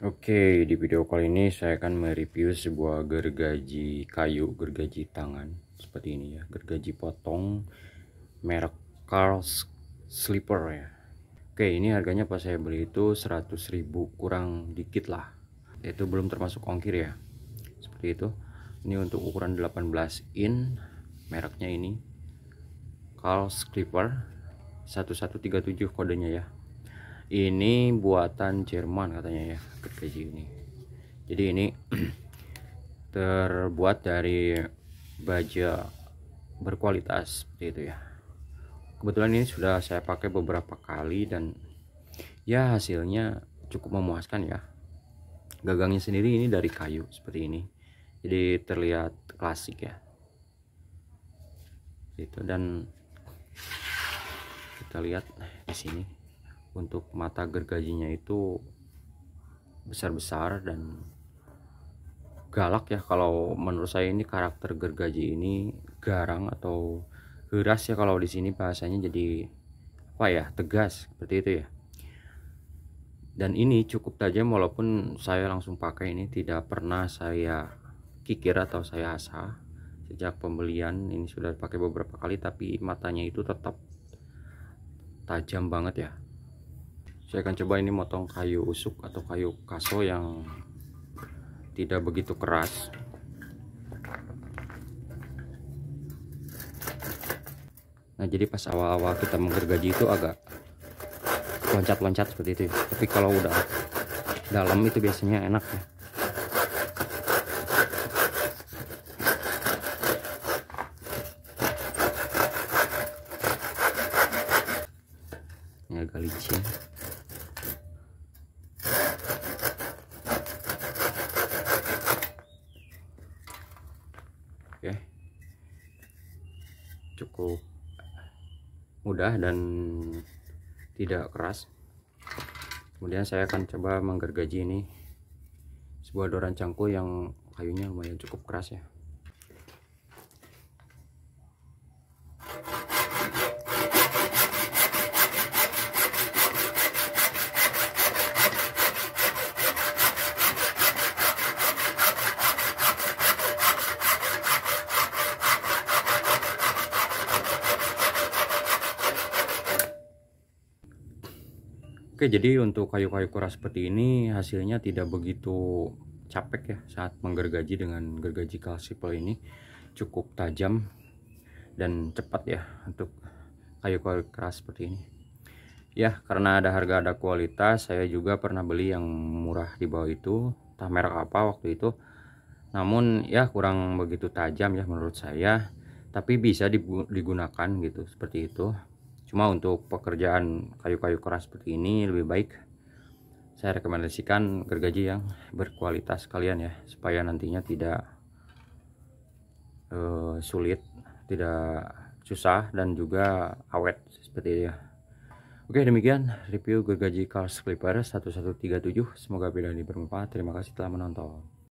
Oke, di video kali ini saya akan mereview sebuah gergaji kayu, gergaji tangan seperti ini ya, gergaji potong merek Carl's Slipper ya. Oke, ini harganya pas saya beli itu 100.000 kurang dikit lah. Itu belum termasuk ongkir ya. Seperti itu. Ini untuk ukuran 18 in, mereknya ini Carl's Slipper 1137 kodenya ya ini buatan Jerman katanya ya kelinci ini jadi ini terbuat dari baja berkualitas seperti itu ya kebetulan ini sudah saya pakai beberapa kali dan ya hasilnya cukup memuaskan ya gagangnya sendiri ini dari kayu seperti ini jadi terlihat klasik ya itu dan kita lihat di sini untuk mata gergajinya itu besar-besar dan galak ya kalau menurut saya ini karakter gergaji ini garang atau geras ya kalau di sini bahasanya jadi apa ya tegas seperti itu ya dan ini cukup tajam walaupun saya langsung pakai ini tidak pernah saya kikir atau saya asah sejak pembelian ini sudah pakai beberapa kali tapi matanya itu tetap tajam banget ya saya akan coba ini motong kayu usuk atau kayu kaso yang tidak begitu keras nah jadi pas awal-awal kita menggergaji itu agak loncat-loncat seperti itu ya. tapi kalau udah dalam itu biasanya enak ya Nggak agak licin cukup mudah dan tidak keras kemudian saya akan coba menggergaji ini sebuah doran cangkul yang kayunya lumayan cukup keras ya Oke jadi untuk kayu-kayu kura seperti ini hasilnya tidak begitu capek ya saat menggergaji dengan gergaji kalsipel ini cukup tajam dan cepat ya untuk kayu-kayu keras seperti ini ya karena ada harga ada kualitas saya juga pernah beli yang murah di bawah itu entah merek apa waktu itu namun ya kurang begitu tajam ya menurut saya tapi bisa digunakan gitu seperti itu cuma untuk pekerjaan kayu-kayu keras seperti ini lebih baik saya rekomendasikan gergaji yang berkualitas kalian ya supaya nantinya tidak uh, sulit tidak susah dan juga awet seperti ya Oke demikian review gergaji Carl Clipper 1137 semoga video ini bermanfaat terima kasih telah menonton